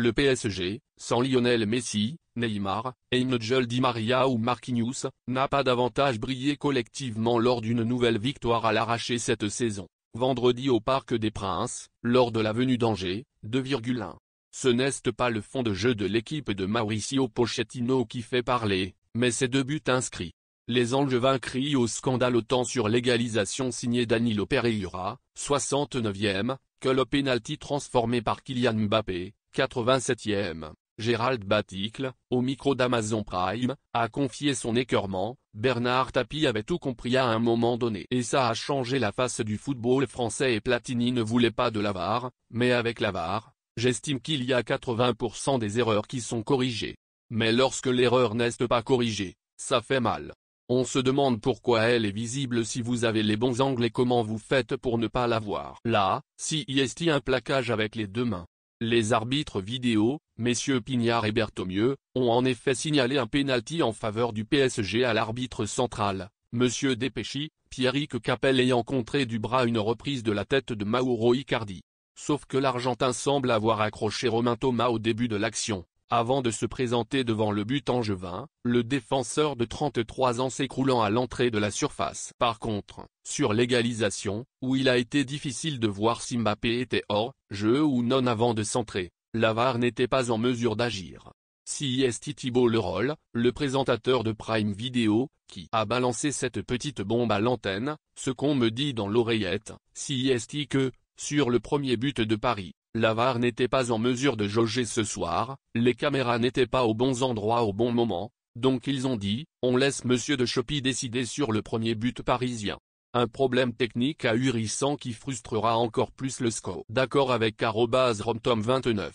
Le PSG, sans Lionel Messi, Neymar, Angel Di Maria ou Marquinhos, n'a pas davantage brillé collectivement lors d'une nouvelle victoire à l'arraché cette saison. Vendredi au Parc des Princes, lors de la venue d'Angers, 2,1. Ce n'est pas le fond de jeu de l'équipe de Mauricio Pochettino qui fait parler, mais ses deux buts inscrits. Les Angevins crient au scandale autant sur l'égalisation signée Danilo Pereira, 69e, que le pénalty transformé par Kylian Mbappé, 87e, Gérald Baticle, au micro d'Amazon Prime, a confié son écœurement, Bernard Tapie avait tout compris à un moment donné. Et ça a changé la face du football français et Platini ne voulait pas de l'avare, mais avec l'avare, j'estime qu'il y a 80% des erreurs qui sont corrigées. Mais lorsque l'erreur n'est pas corrigée, ça fait mal. On se demande pourquoi elle est visible si vous avez les bons angles et comment vous faites pour ne pas la voir. Là, si y est un plaquage avec les deux mains, les arbitres vidéo, messieurs Pignard et Berthomieux, ont en effet signalé un pénalty en faveur du PSG à l'arbitre central, monsieur Dépéchy, Pierrick Capel ayant contré du bras une reprise de la tête de Mauro Icardi. Sauf que l'Argentin semble avoir accroché Romain Thomas au début de l'action. Avant de se présenter devant le but angevin, le défenseur de 33 ans s'écroulant à l'entrée de la surface. Par contre, sur l'égalisation, où il a été difficile de voir si Mbappé était hors, jeu ou non avant de centrer, l'avare n'était pas en mesure d'agir. Si est Thibault Leroll, le présentateur de Prime Video, qui a balancé cette petite bombe à l'antenne, ce qu'on me dit dans l'oreillette, si est que, sur le premier but de Paris, Lavar n'était pas en mesure de jauger ce soir, les caméras n'étaient pas au bons endroits au bon moment, donc ils ont dit, on laisse Monsieur de Chopy décider sur le premier but parisien. Un problème technique ahurissant qui frustrera encore plus le score. D'accord avec romtom29.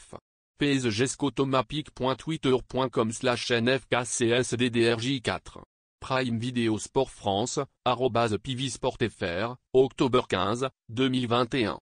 psgscotomapic.twitter.com slash nfkcsddrj4. Prime Video Sport France, arrobase octobre 15, 2021.